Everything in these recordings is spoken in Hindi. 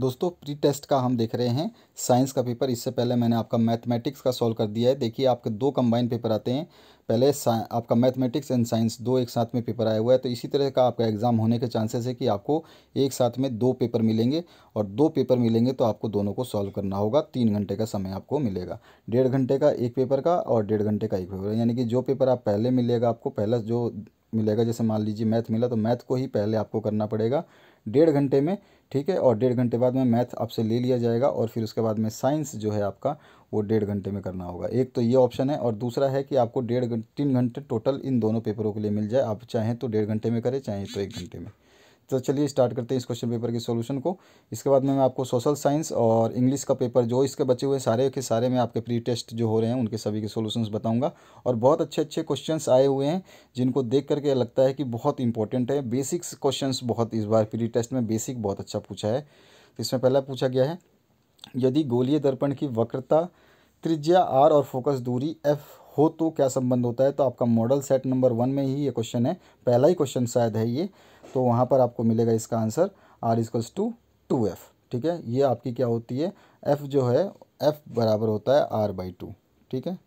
दोस्तों प्री टेस्ट का हम देख रहे हैं साइंस का पेपर इससे पहले मैंने आपका मैथमेटिक्स का सॉल्व कर दिया है देखिए आपके दो कंबाइन पेपर आते हैं पहले आपका मैथमेटिक्स एंड साइंस दो एक साथ में पेपर आया हुआ है तो इसी तरह का आपका एग्ज़ाम होने के चांसेस है कि आपको एक साथ में दो पेपर मिलेंगे और दो पेपर मिलेंगे तो आपको दोनों को सॉल्व करना होगा तीन घंटे का समय आपको मिलेगा डेढ़ घंटे का एक पेपर का और डेढ़ घंटे का एक पेपर यानी कि जो पेपर आप पहले मिलेगा आपको पहला जो मिलेगा जैसे मान लीजिए मैथ मिला तो मैथ को ही पहले आपको करना पड़ेगा डेढ़ घंटे में ठीक है और डेढ़ घंटे बाद में मैथ आपसे ले लिया जाएगा और फिर उसके बाद में साइंस जो है आपका वो डेढ़ घंटे में करना होगा एक तो ये ऑप्शन है और दूसरा है कि आपको डेढ़ तीन घंटे टोटल इन दोनों पेपरों के लिए मिल जाए आप चाहें तो डेढ़ घंटे में करें चाहें तो एक घंटे में तो चलिए स्टार्ट करते हैं इस क्वेश्चन पेपर के सॉल्यूशन को इसके बाद में मैं आपको सोशल साइंस और इंग्लिश का पेपर जो इसके बचे हुए सारे के सारे में आपके प्री टेस्ट जो हो रहे हैं उनके सभी के सॉल्यूशंस बताऊंगा और बहुत अच्छे अच्छे क्वेश्चंस आए हुए हैं जिनको देख करके लगता है कि बहुत इंपॉर्टेंट है बेसिक्स क्वेश्चन बहुत इस बार प्री टेस्ट में बेसिक बहुत अच्छा पूछा है तो इसमें पहला पूछा गया है यदि गोलीय दर्पण की वक्रता त्रिज्या आर और फोकस दूरी एफ हो तो क्या संबंध होता है तो आपका मॉडल सेट नंबर वन में ही ये क्वेश्चन है पहला ही क्वेश्चन शायद है ये तो वहाँ पर आपको मिलेगा इसका answer R equals to two F ठीक है ये आपकी क्या होती है एफ़ जो है एफ़ बराबर होता है आर बाई टू ठीक है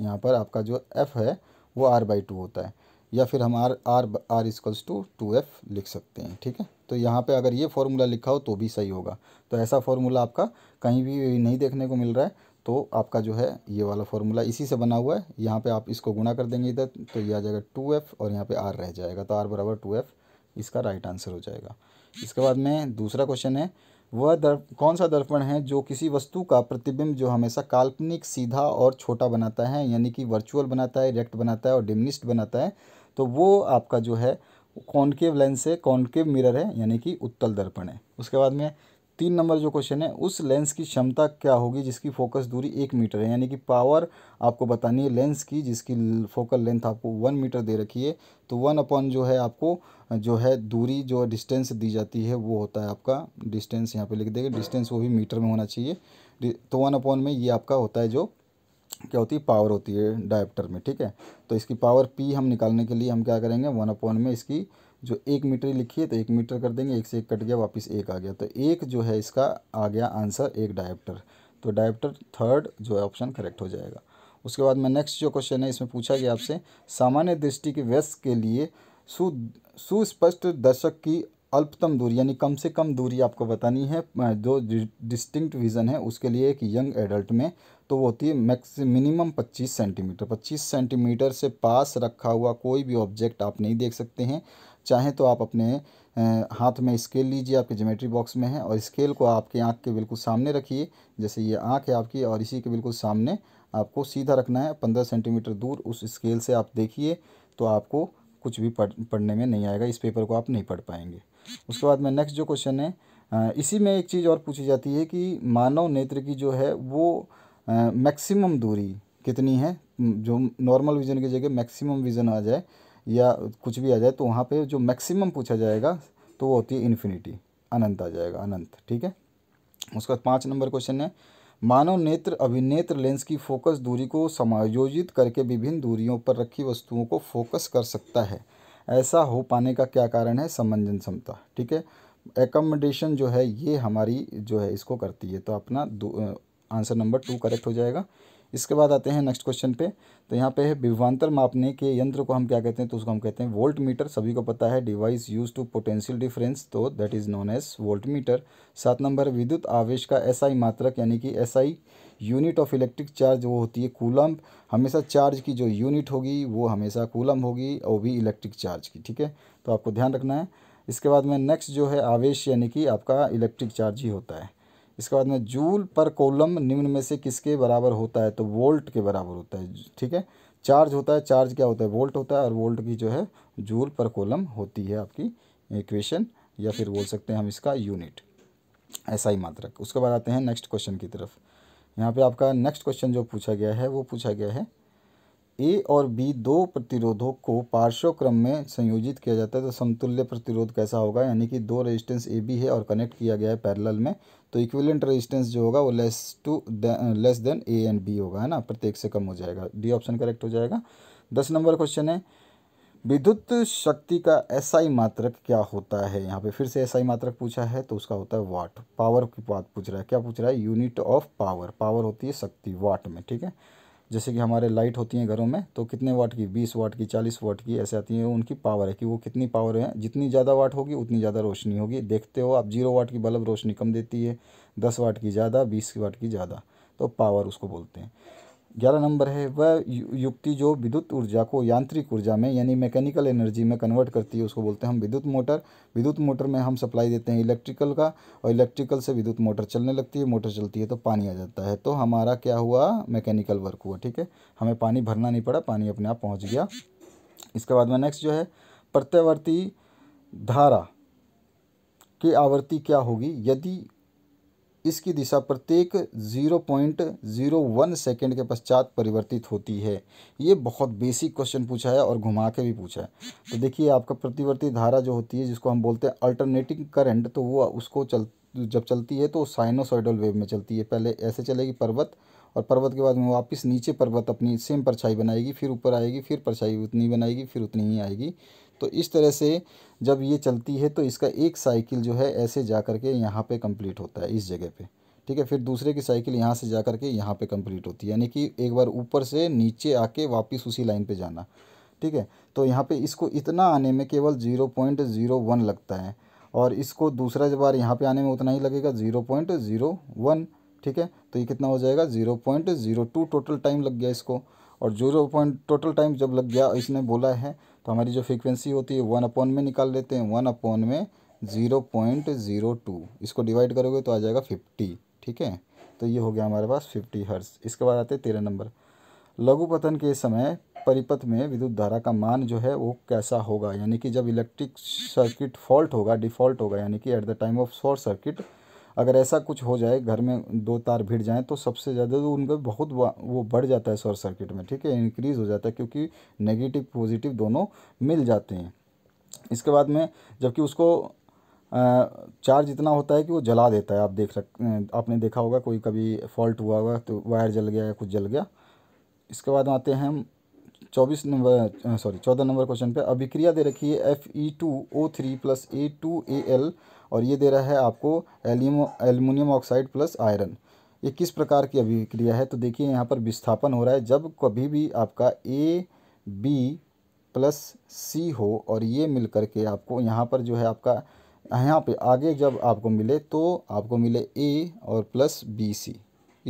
यहाँ पर आपका जो एफ़ है वो आर बाई टू होता है या फिर हम R R R equals to two F लिख सकते हैं ठीक है तो यहाँ पे अगर ये फार्मूला लिखा हो तो भी सही होगा तो ऐसा फार्मूला आपका कहीं भी नहीं देखने को मिल रहा है तो आपका जो है ये वाला फार्मूला इसी से बना हुआ है यहाँ पे आप इसको गुणा कर देंगे इधर तो ये आ जाएगा टू एफ़ और यहाँ पे आर रह जाएगा तो आर बराबर टू एफ़ इसका राइट आंसर हो जाएगा इसके बाद में दूसरा क्वेश्चन है वह दर्प कौन सा दर्पण है जो किसी वस्तु का प्रतिबिंब जो हमेशा काल्पनिक सीधा और छोटा बनाता है यानी कि वर्चुअल बनाता है रेक्ट बनाता है और डिमनिस्ट बनाता है तो वो आपका जो है कॉन्केव लेंस है कॉन्केव मिरर है यानी कि उत्तल दर्पण है उसके बाद में तीन नंबर जो क्वेश्चन है उस लेंस की क्षमता क्या होगी जिसकी फोकस दूरी एक मीटर है यानी कि पावर आपको बतानी है लेंस की जिसकी फोकल लेंथ आपको वन मीटर दे रखी है तो वन अपॉन जो है आपको जो है दूरी जो डिस्टेंस दी जाती है वो होता है आपका डिस्टेंस यहाँ पे लिख देंगे डिस्टेंस वो भी मीटर में होना चाहिए तो वन अपॉन में ये आपका होता है जो क्या होती है पावर होती है डायप्टर में ठीक है तो इसकी पावर पी हम निकालने के लिए हम क्या करेंगे वन अपॉन में इसकी जो एक मीटर लिखी है तो एक मीटर कर देंगे एक से एक कट गया वापस एक आ गया तो एक जो है इसका आ गया आंसर एक डायप्टर तो डायप्टर थर्ड जो है ऑप्शन करेक्ट हो जाएगा उसके बाद में नेक्स्ट जो क्वेश्चन है इसमें पूछा गया आपसे सामान्य दृष्टि के व्यस्त के लिए सु सुस्पष्ट दर्शक की अल्पतम दूरी यानी कम से कम दूरी आपको बतानी है जो डिस्टिंक्ट विज़न है उसके लिए एक यंग एडल्ट में तो वो होती है मैक्स मिनिमम पच्चीस सेंटीमीटर पच्चीस सेंटीमीटर से पास रखा हुआ कोई भी ऑब्जेक्ट आप नहीं देख सकते हैं चाहें तो आप अपने हाथ में स्केल लीजिए आपके ज्योमेट्री बॉक्स में है और स्केल को आपके आँख के बिल्कुल सामने रखिए जैसे ये आँख है आपकी और इसी के बिल्कुल सामने आपको सीधा रखना है पंद्रह सेंटीमीटर दूर उस स्केल से आप देखिए तो आपको कुछ भी पढ़ पढ़ने में नहीं आएगा इस पेपर को आप नहीं पढ़ पाएंगे उसके बाद में नेक्स्ट जो क्वेश्चन है इसी में एक चीज़ और पूछी जाती है कि मानव नेत्र की जो है वो मैक्सिमम दूरी कितनी है जो नॉर्मल विज़न की जगह मैक्सिमम विज़न आ जाए या कुछ भी आ जाए तो वहाँ पे जो मैक्सिमम पूछा जाएगा तो वो होती है इन्फिनिटी अनंत आ जाएगा अनंत ठीक है उसका पाँच नंबर क्वेश्चन है मानव नेत्र अभिनेत्र लेंस की फोकस दूरी को समायोजित करके विभिन्न दूरियों पर रखी वस्तुओं को फोकस कर सकता है ऐसा हो पाने का क्या कारण है समंजन क्षमता ठीक है एकोमोडेशन जो है ये हमारी जो है इसको करती है तो अपना आंसर नंबर टू करेक्ट हो जाएगा इसके बाद आते हैं नेक्स्ट क्वेश्चन पे तो यहाँ पे है विभवान्तर मापने के यंत्र को हम क्या कहते हैं तो उसको हम कहते हैं वोल्ट मीटर सभी को पता है device use to potential difference तो that is known as voltmeter सात नंबर विद्युत आवेश का एस आई मात्रक यानी कि S I unit of electric charge वो होती है कूलम हमेशा चार्ज की जो यूनिट होगी वो हमेशा कूलम होगी और भी इलेक्ट्रिक चार्ज की ठीक है तो आपको ध्यान रखना है इसके बाद में नेक्स्ट जो है आवेश यानी कि आपका इलेक्ट्रिक चार्ज ही होता है इसके बाद में जूल पर कोलम निम्न में से किसके बराबर होता है तो वोल्ट के बराबर होता है ठीक है चार्ज होता है चार्ज क्या होता है वोल्ट होता है और वोल्ट की जो है जूल पर कोलम होती है आपकी इक्वेशन या फिर बोल सकते हैं हम इसका यूनिट ऐसा ही मात्रक उसके बाद आते हैं नेक्स्ट क्वेश्चन की तरफ यहाँ पे आपका नेक्स्ट क्वेश्चन जो पूछा गया है वो पूछा गया है ए और बी दो प्रतिरोधों को पार्श्व क्रम में संयोजित किया जाता है तो समतुल्य प्रतिरोध कैसा होगा यानी कि दो रेजिस्टेंस ए बी है और कनेक्ट किया गया है पैरेलल में तो इक्विवेलेंट रेजिस्टेंस जो होगा वो less to less than A and B होगा है ना प्रत्येक से कम हो जाएगा डी ऑप्शन करेक्ट हो जाएगा दस नंबर क्वेश्चन है विद्युत शक्ति का एसआई मात्रक क्या होता है यहाँ पे फिर से एसआई मात्रक पूछा है तो उसका होता है वाट पावर की बात पूछ रहा है क्या पूछ रहा है यूनिट ऑफ पावर पावर होती है शक्ति वाट में ठीक है जैसे कि हमारे लाइट होती हैं घरों में तो कितने वाट की बीस वाट की चालीस वाट की ऐसे आती हैं उनकी पावर है कि वो कितनी पावर है जितनी ज़्यादा वाट होगी उतनी ज़्यादा रोशनी होगी देखते हो आप जीरो वाट की बल्ब रोशनी कम देती है दस वाट की ज़्यादा बीस वाट की ज़्यादा तो पावर उसको बोलते हैं ग्यारह नंबर है वह युक्ति जो विद्युत ऊर्जा को यांत्रिक ऊर्जा में यानी मैकेनिकल एनर्जी में कन्वर्ट करती है उसको बोलते हैं हम विद्युत मोटर विद्युत मोटर में हम सप्लाई देते हैं इलेक्ट्रिकल का और इलेक्ट्रिकल से विद्युत मोटर चलने लगती है मोटर चलती है तो पानी आ जाता है तो हमारा क्या हुआ मैकेनिकल वर्क हुआ ठीक है हमें पानी भरना नहीं पड़ा पानी अपने आप पहुँच गया इसके बाद में नेक्स्ट जो है प्रत्यावर्ती धारा की आवृत्ति क्या होगी यदि इसकी दिशा प्रत्येक 0.01 सेकेंड के पश्चात परिवर्तित होती है ये बहुत बेसिक क्वेश्चन पूछा है और घुमा के भी पूछा है तो देखिए आपका प्रतिवर्ती धारा जो होती है जिसको हम बोलते हैं अल्टरनेटिंग करंट तो वो उसको चल जब चलती है तो साइनोसोइडल वेव में चलती है पहले ऐसे चलेगी पर्वत और पर्वत के बाद में वापस नीचे पर्वत अपनी सेम परछाई बनाएगी फिर ऊपर आएगी फिर परछाई उतनी बनाएगी फिर उतनी ही आएगी तो इस तरह से जब ये चलती है तो इसका एक साइकिल जो है ऐसे जा कर के यहाँ पर कम्प्लीट होता है इस जगह पर ठीक है फिर दूसरे की साइकिल यहाँ से जा कर के यहाँ पर कम्प्लीट होती है यानी कि एक बार ऊपर से नीचे आके वापस उसी लाइन पर जाना ठीक है तो यहाँ पे इसको इतना आने में केवल ज़ीरो पॉइंट ज़ीरो वन लगता है और इसको दूसरा जब बार यहाँ पर आने में उतना ही लगेगा ज़ीरो पॉइंट ज़ीरो वन ठीक है तो ये कितना हो जाएगा zero point zero two total time लग गया इसको और ज़ीरो पॉइंट टोटल टाइम जब लग गया इसने बोला है तो हमारी जो फ्रीक्वेंसी होती है वन अपॉन में निकाल लेते हैं वन अपॉन में ज़ीरो पॉइंट ज़ीरो टू इसको डिवाइड करोगे तो आ जाएगा फिफ्टी ठीक है तो ये हो गया हमारे पास फिफ्टी हर्ट्स इसके बाद आते हैं तेरह नंबर लघु पतन के समय परिपथ में विद्युत धारा का मान जो है वो कैसा होगा यानी कि जब इलेक्ट्रिक सर्किट फॉल्ट होगा डिफॉल्ट होगा यानी कि at the time of short circuit अगर ऐसा कुछ हो जाए घर में दो तार भिड़ जाएँ तो सबसे ज़्यादा तो उनका बहुत वो बढ़ जाता है शॉर्ट सर्किट में ठीक है इंक्रीज़ हो जाता है क्योंकि नेगेटिव पॉजिटिव दोनों मिल जाते हैं इसके बाद में जबकि उसको चार्ज इतना होता है कि वो जला देता है आप देख सक आपने देखा होगा कोई कभी फॉल्ट हुआ होगा तो वायर जल गया या कुछ जल गया इसके बाद आते हैं हम चौबीस नंबर सॉरी चौदह नंबर क्वेश्चन पे अभिक्रिया दे रखी है F E two O three plus A two A L और ये दे रहा है आपको एल्यूमो एल्यूमिनियम ऑक्साइड प्लस आयरन ये किस प्रकार की अभिक्रिया है तो देखिए यहाँ पर विस्थापन हो रहा है जब कभी भी आपका ए बी प्लस सी हो और ये मिल कर के आपको यहाँ पर जो है आपका यहाँ पे आगे जब आपको मिले तो आपको मिले ए और प्लस बी सी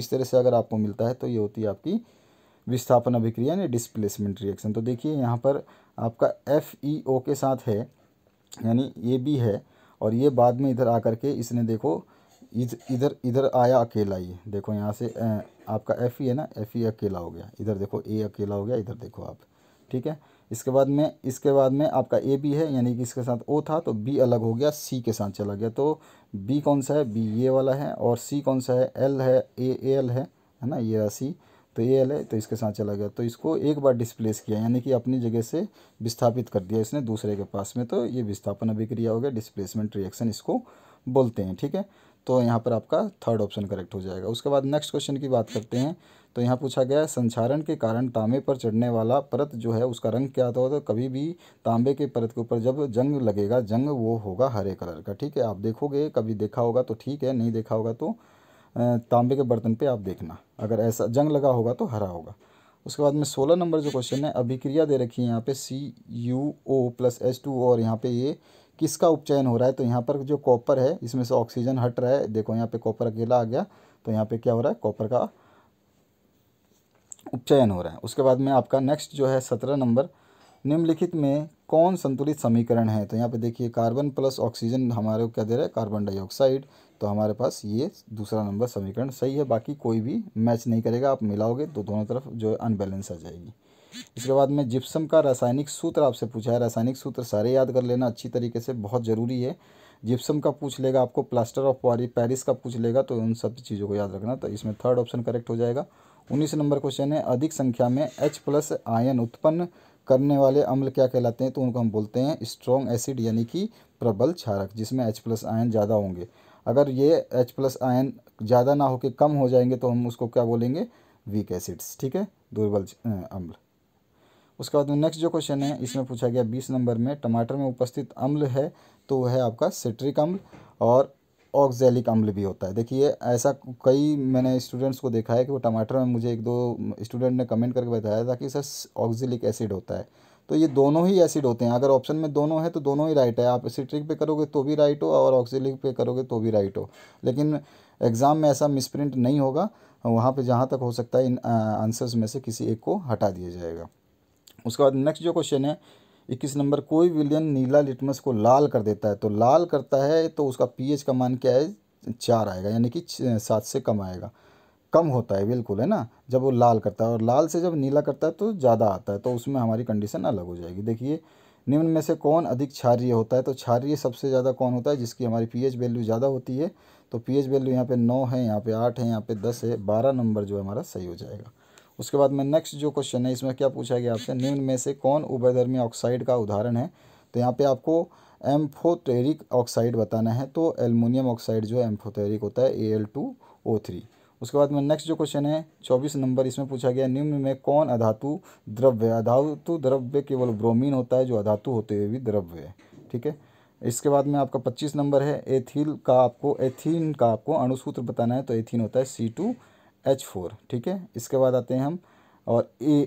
इस तरह से अगर आपको मिलता है तो ये होती है आपकी विस्थापन अभिक्रिया यानी डिस्प्लेसमेंट रिएक्शन तो देखिए यहाँ पर आपका एफ ई ओ के साथ है यानी ये भी है और ये बाद में इधर आकर के इसने देखो इध, इधर इधर आया अकेला ये देखो यहाँ से ए, आपका एफ ई e है ना एफ ई e अकेला हो गया इधर देखो ए अकेला हो गया इधर देखो आप ठीक है इसके बाद में इसके बाद में आपका ए बी है यानी कि इसके साथ ओ था तो बी अलग हो गया सी के साथ चला गया तो बी कौन सा है बी ये वाला है और सी कौन सा है एल है ए एल है है ना ये रहा सी तो ये एल है तो इसके साथ चला गया तो इसको एक बार डिस्प्लेस किया यानी कि अपनी जगह से विस्थापित कर दिया इसने दूसरे के पास में तो ये विस्थापन अभिक्रिया हो गया डिस्प्लेसमेंट रिएक्शन इसको बोलते हैं ठीक है तो यहाँ पर आपका थर्ड ऑप्शन करेक्ट हो जाएगा उसके बाद नेक्स्ट क्वेश्चन की बात करते हैं तो यहाँ पूछा गया संचारण के कारण तांबे पर चढ़ने वाला परत जो है उसका रंग क्या होता है तो कभी भी तांबे के परत के ऊपर जब जंग लगेगा जंग वो होगा हरे कलर का ठीक है आप देखोगे कभी देखा होगा तो ठीक है नहीं देखा होगा तो तांबे के बर्तन पे आप देखना अगर ऐसा जंग लगा होगा तो हरा होगा उसके बाद में सोलह नंबर जो क्वेश्चन है अभिक्रिया दे रखी है यहाँ पे C U O plus H two और यहाँ पे ये किसका उपचयन हो रहा है तो यहाँ पर जो कॉपर है इसमें से ऑक्सीजन हट रहा है देखो यहाँ पे कॉपर अकेला आ गया तो यहाँ पे क्या हो रहा है कॉपर का उपचयन हो रहा है उसके बाद में आपका नेक्स्ट जो है सत्रह नंबर निम्नलिखित में कौन संतुलित समीकरण है तो यहाँ पे देखिए कार्बन प्लस ऑक्सीजन हमारे को क्या दे रहा है कार्बन डाइऑक्साइड तो हमारे पास ये दूसरा नंबर समीकरण सही है बाकी कोई भी मैच नहीं करेगा आप मिलाओगे तो दोनों तरफ जो है अनबैलेंस आ जाएगी इसके बाद में जिप्सम का रासायनिक सूत्र आपसे पूछा है रासायनिक सूत्र सारे याद कर लेना अच्छी तरीके से बहुत ज़रूरी है जिप्सम का पूछ लेगा आपको प्लास्टर ऑफ पैरिस का पूछ लेगा तो उन सब चीज़ों को याद रखना तो इसमें थर्ड ऑप्शन करेक्ट हो जाएगा उन्नीस नंबर क्वेश्चन है अधिक संख्या में एच प्लस आयन उत्पन्न करने वाले अम्ल क्या कहलाते हैं तो उनको हम बोलते हैं स्ट्रॉन्ग एसिड यानी कि प्रबल क्षारक जिसमें एच प्लस आयन ज़्यादा होंगे अगर ये H प्लस आयन ज़्यादा ना होकर कम हो जाएंगे तो हम उसको क्या बोलेंगे वीक एसिड्स ठीक है दुर्बल अम्ल उसके बाद में नेक्स्ट जो क्वेश्चन है इसमें पूछा गया बीस नंबर में टमाटर में उपस्थित अम्ल है तो वह है आपका सिट्रिक अम्ल और ऑक्जेलिक अम्ल भी होता है देखिए ऐसा कई मैंने स्टूडेंट्स को देखा है कि वो टमाटर में मुझे एक दो स्टूडेंट ने कमेंट करके बताया था कि सर ऑक्जेलिक एसिड होता है तो ये दोनों ही एसिड होते हैं अगर ऑप्शन में दोनों है तो दोनों ही राइट है आप सिट्रिक पे करोगे तो भी राइट हो और ऑक्सीलिक पे करोगे तो भी राइट हो लेकिन एग्ज़ाम में ऐसा मिसप्रिंट नहीं होगा वहाँ पे जहाँ तक हो सकता है इन आंसर्स में से किसी एक को हटा दिया जाएगा उसके बाद नेक्स्ट जो क्वेश्चन है इक्कीस नंबर कोई विलियन नीला लिटमस को लाल कर देता है तो लाल करता है तो उसका पी का मान क्या है चार आएगा यानी कि सात से कम आएगा कम होता है बिल्कुल है ना जब वो लाल करता है और लाल से जब नीला करता है तो ज़्यादा आता है तो उसमें हमारी कंडीशन अलग हो जाएगी देखिए निम्न में से कौन अधिक क्षारिय होता है तो क्षारिय सबसे ज़्यादा कौन होता है जिसकी हमारी पीएच वैल्यू ज़्यादा होती है तो पीएच वैल्यू यहाँ पे नौ है यहाँ पे आठ है यहाँ पे दस है बारह नंबर जो है हमारा सही हो जाएगा उसके बाद में नेक्स्ट जो क्वेश्चन है इसमें क्या पूछा गया आपसे निम्न में से कौन उभयधर्मी ऑक्साइड का उदाहरण है तो यहाँ पर आपको एम्फोटेरिक ऑक्साइड बताना है तो एलमोनियम ऑक्साइड जो है एम्फोटेरिक होता है A L two O three उसके बाद में नेक्स्ट जो क्वेश्चन है चौबीस नंबर इसमें पूछा गया निम्न में कौन अधातु द्रव्य अधातु द्रव्य केवल ब्रोमीन होता है जो अधातु होते हुए भी द्रव्य है ठीक है इसके बाद में आपका पच्चीस नंबर है एथिल का आपको एथीन का आपको अणुसूत्र बताना है तो एथीन होता है सी टू एच फोर ठीक है इसके बाद आते हैं हम और ए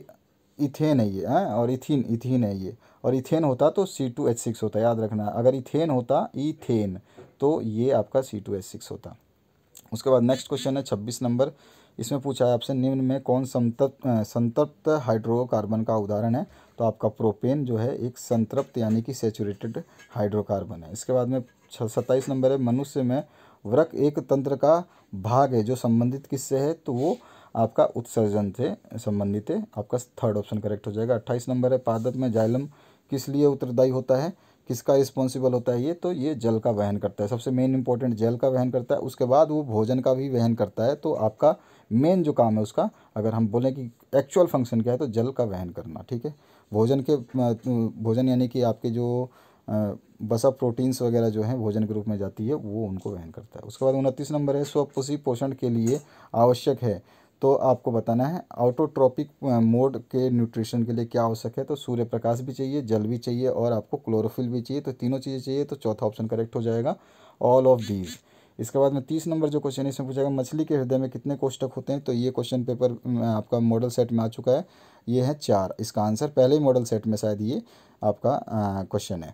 इथेन है ये हैं हाँ? और इथिन इथिन है ये और इथेन होता तो सी टू एच सिक्स होता याद रखना अगर इथेन होता इथेन तो ये आपका सी टू एच सिक्स होता उसके बाद नेक्स्ट क्वेश्चन है छब्बीस नंबर इसमें पूछा है आपसे निम्न में कौन संतप्त संतप्त हाइड्रोकार्बन का उदाहरण है तो आपका प्रोपेन जो है एक संतृप्त यानी कि सेचुरेटेड हाइड्रोकार्बन है इसके बाद में सत्ताईस नंबर है मनुष्य में वृक एक तंत्र का भाग है जो संबंधित किससे है तो वो आपका उत्सर्जन से संबंधित है आपका थर्ड ऑप्शन करेक्ट हो जाएगा अट्ठाईस नंबर है पादप में जाइलम किस लिए उत्तरदायी होता है किसका रिस्पॉन्सिबल होता है ये तो ये जल का वहन करता है सबसे मेन इंपॉर्टेंट जल का वहन करता है उसके बाद वो भोजन का भी वहन करता है तो आपका मेन जो काम है उसका अगर हम बोलें कि एक्चुअल फंक्शन क्या है तो जल का वहन करना ठीक है भोजन के भोजन यानी कि आपके जो बसा प्रोटीन्स वगैरह जो हैं भोजन के रूप में जाती है वो उनको वहन करता है उसके बाद उनतीस नंबर है स्वपोषी पोषण के लिए आवश्यक है तो आपको बताना है आउटोट्रॉपिक मोड के न्यूट्रिशन के लिए क्या आवश्यक है तो सूर्य प्रकाश भी चाहिए जल भी चाहिए और आपको क्लोरोफिल भी चाहिए तो तीनों चीज़ें चाहिए तो चौथा ऑप्शन करेक्ट हो जाएगा ऑल ऑफ दीज इसके बाद में तीस नंबर जो क्वेश्चन है इसमें पूछा गया मछली के हृदय में कितने कोष्टक होते हैं तो ये क्वेश्चन पेपर आपका मॉडल सेट में आ चुका है ये है चार इसका आंसर पहले ही मॉडल सेट में शायद ये आपका क्वेश्चन है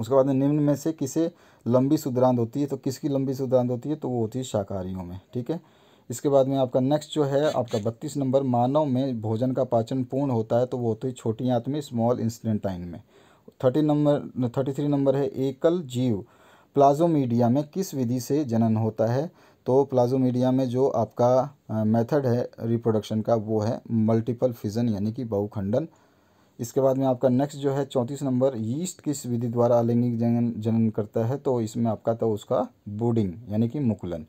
उसके बाद निम्न में से किसे लंबी सुधरांत होती है तो किसकी लंबी सुदरांत होती है तो वो होती है शाकाहारियों में ठीक है इसके बाद में आपका नेक्स्ट जो है आपका बत्तीस नंबर मानव में भोजन का पाचन पूर्ण होता है तो वो होती है छोटी आंत में स्मॉल इंसलेंटाइन में थर्टी नंबर थर्टी थ्री नंबर है एकल जीव प्लाजोमीडिया में किस विधि से जनन होता है तो प्लाजोमीडिया में जो आपका मेथड है रिप्रोडक्शन का वो है मल्टीपल फिजन यानी कि बहुखंडन इसके बाद में आपका नेक्स्ट जो है चौंतीस नंबर यीस्ट किस विधि द्वारा अलैंगिक जनन जनन करता है तो इसमें आपका तो उसका ब्रूडिंग यानी कि मुकुलन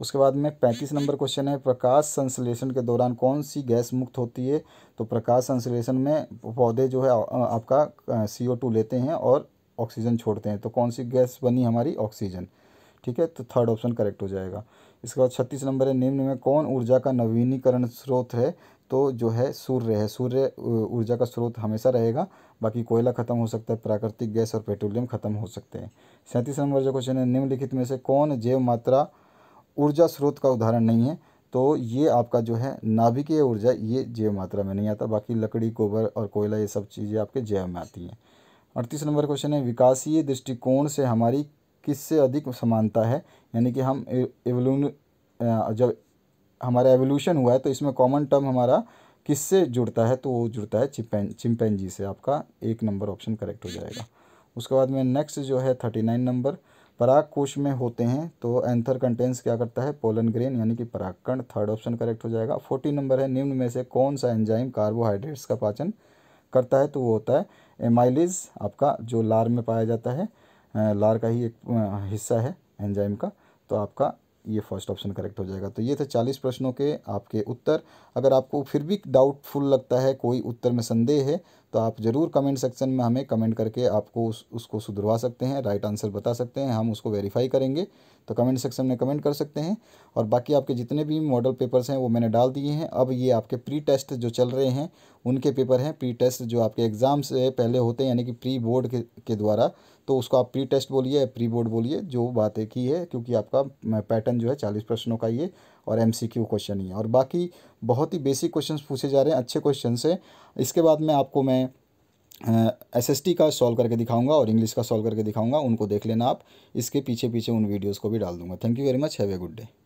उसके बाद में पैंतीस नंबर क्वेश्चन है प्रकाश संश्लेषण के दौरान कौन सी गैस मुक्त होती है तो प्रकाश संश्लेषण में पौधे जो है आपका सी ओ टू लेते हैं और ऑक्सीजन छोड़ते हैं तो कौन सी गैस बनी हमारी ऑक्सीजन ठीक है तो थर्ड ऑप्शन करेक्ट हो जाएगा इसके बाद छत्तीस नंबर है निम्न में कौन ऊर्जा का नवीनीकरण स्रोत है तो जो है सूर्य है सूर्य ऊर्जा का स्रोत हमेशा रहेगा बाकी कोयला खत्म हो सकता है प्राकृतिक गैस और पेट्रोलियम खत्म हो सकते हैं सैंतीस नंबर जो क्वेश्चन है निम्नलिखित में से कौन जैव मात्रा ऊर्जा स्रोत का उदाहरण नहीं है तो ये आपका जो है नाभिकीय ऊर्जा ये जैव मात्रा में नहीं आता बाकी लकड़ी गोबर और कोयला ये सब चीज़ें आपके जैव में आती हैं अड़तीस नंबर क्वेश्चन है विकासीय दृष्टिकोण से हमारी किससे अधिक समानता है यानी कि हम एवलून जब हमारा एवोल्यूशन हुआ है तो इसमें कॉमन टर्म हमारा किससे जुड़ता है तो वो जुड़ता है चिपें जी से आपका एक नंबर ऑप्शन करेक्ट हो जाएगा उसके बाद में नेक्स्ट जो है थर्टी नाइन नंबर पराग कोश में होते हैं तो एंथर कंटेंस क्या करता है पोलन ग्रेन यानी कि परागकण थर्ड ऑप्शन करेक्ट हो जाएगा फोर्टी नंबर है निम्न में से कौन सा एंजाइम कार्बोहाइड्रेट्स का पाचन करता है तो वो होता है एमाइलिज आपका जो लार में पाया जाता है लार का ही एक हिस्सा है एंजाइम का तो आपका ये फर्स्ट ऑप्शन करेक्ट हो जाएगा तो ये थे चालीस प्रश्नों के आपके उत्तर अगर आपको फिर भी डाउटफुल लगता है कोई उत्तर में संदेह है तो आप ज़रूर कमेंट सेक्शन में हमें कमेंट करके आपको उस, उसको सुधरवा सकते हैं राइट आंसर बता सकते हैं हम उसको वेरीफाई करेंगे तो कमेंट सेक्शन में कमेंट कर सकते हैं और बाकी आपके जितने भी मॉडल पेपर्स हैं वो मैंने डाल दिए हैं अब ये आपके प्री टेस्ट जो चल रहे हैं उनके पेपर हैं प्री टेस्ट जो आपके एग्ज़ाम से पहले होते हैं यानी कि प्री बोर्ड के, के द्वारा तो उसको आप प्री टेस्ट बोलिए प्री बोर्ड बोलिए जो बातें की है क्योंकि आपका पैटर्न जो है चालीस प्रश्नों का ये और क्यू क्वेश्चन ही है और बाकी बहुत ही बेसिक क्वेश्चन पूछे जा रहे हैं अच्छे क्वेश्चन से इसके बाद में आपको मैं एस एस टी का सॉल्व करके दिखाऊंगा और इंग्लिश का सॉल्व करके दिखाऊंगा उनको देख लेना आप इसके पीछे पीछे उन वीडियोज़ को भी डाल दूंगा thank you very much have a good day